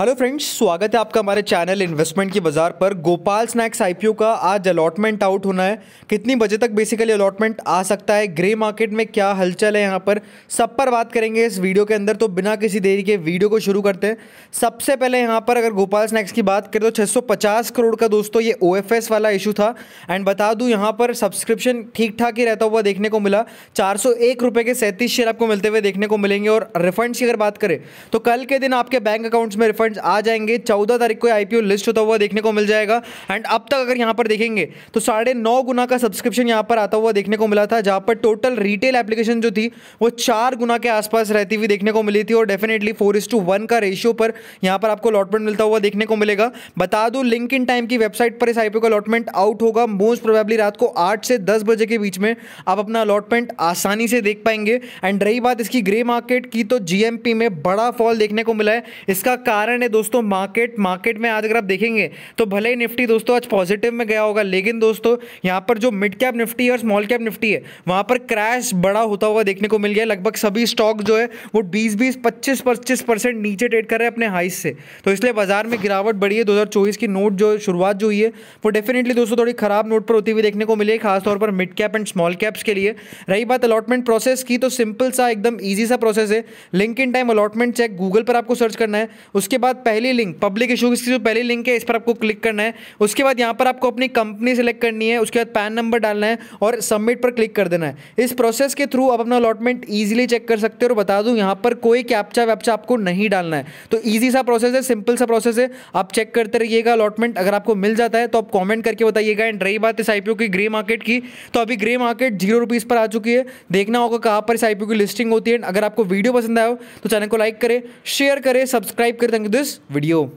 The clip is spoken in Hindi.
हेलो फ्रेंड्स स्वागत है आपका हमारे चैनल इन्वेस्टमेंट की बाजार पर गोपाल स्नैक्स आईपीओ का आज अलॉटमेंट आउट होना है कितनी बजे तक बेसिकली अलॉटमेंट आ सकता है ग्रे मार्केट में क्या हलचल है यहाँ पर सब पर बात करेंगे इस वीडियो के अंदर तो बिना किसी देरी के वीडियो को शुरू करते हैं सबसे पहले यहाँ पर अगर गोपाल स्नैक्स की बात करें तो छः करोड़ का दोस्तों ये ओ वाला इशू था एंड बता दूँ यहाँ पर सब्सक्रिप्शन ठीक ठाक ही रहता हुआ देखने को मिला चार के सैंतीस शेयर आपको मिलते हुए देखने को मिलेंगे और रिफंड की अगर बात करें तो कल के दिन आपके बैंक अकाउंट्स में रिफंड फ्रेंड्स आ जाएंगे चौदह तारीख को आईपीओ लिस्ट होता हुआ देखने को मिल जाएगा एंड अब तक अगर यहां पर देखेंगे तो साढ़े नौ गुना का सब्सक्रिप्शन यहां पर आता हुआ देखने को मिला था जहां पर टोटल रिटेल एप्लीकेशन जो थी वो चार गुना के आसपास रहती हुई देखने को मिली थी और definitely four is to one का रेशियो पर यहां पर आपको अलॉटमेंट मिलता हुआ देखने को मिलेगा बता दूँ लिंक इन टाइम की वेबसाइट पर इस आईपीओ का अलॉटमेंट आउट होगा मोस्ट प्रोबेबली रात को आठ से दस बजे के बीच में आप अपना अलॉटमेंट आसानी से देख पाएंगे एंड रही बात इसकी ग्रे मार्केट की तो जीएमपी में बड़ा फॉल देखने को मिला है इसका कारण ट्रेंड है दोस्तों मार्केट मार्केट में आज अगर आप देखेंगे तो भले ही निफ्टी दोस्तों आज पॉजिटिव में गया होगा लेकिन दोस्तों यहाँ पर जो मिड कैप निफ्टी और स्मॉल कैप निफ्टी है वहाँ पर क्रैश बड़ा होता हुआ देखने को मिल गया लगभग सभी स्टॉक जो है वो बीस बीस पच्चीस पच्चीस परसेंट नीचे ट्रेड कर रहे हैं अपने हाइस से तो इसलिए बाजार में गिरावट बढ़ी है दो की नोट जो शुरुआत जो हुई है वो डेफिनेटली दोस्तों थोड़ी खराब नोट पर होती हुई देखने को मिली है खासतौर पर mid cap and small caps के लिए रही बात अलॉटमेंट प्रोसेस की तो सिंपल सा एकदम ईजी सा प्रोसेस है link in time allotment check Google पर आपको सर्च करना है उसके बाद पहली लिंक पब्लिक इशू की जो पहली लिंक है इस पर आपको क्लिक करना है उसके बाद यहाँ पर आपको अपनी कंपनी सेलेक्ट करनी है उसके बाद पैन नंबर डालना है और सबमिट पर क्लिक कर देना है इस प्रोसेस के थ्रू आप अपना अलॉटमेंट ईजिली चेक कर सकते हो और बता दूँ यहाँ पर कोई कैप्चा वैप्चा आपको नहीं डालना है तो ईजी सा प्रोसेस है सिंपल सा प्रोसेस है आप चेक करते रहिएगा अलॉटमेंट अगर आपको मिल जाता है तो आप कॉमेंट करके बताइएगा एंड रही बात इस आईपीओ की ग्रे मार्केट की तो अभी ग्रे मार्केट जीरो रुपीज़ पर आ चुकी है देखना होगा कहाँ पर इस आईपीओ की लिस्टिंग होती है अगर आपको वीडियो पसंद आया हो तो चैनल को लाइक करें शेयर करें सब्सक्राइब करें this video.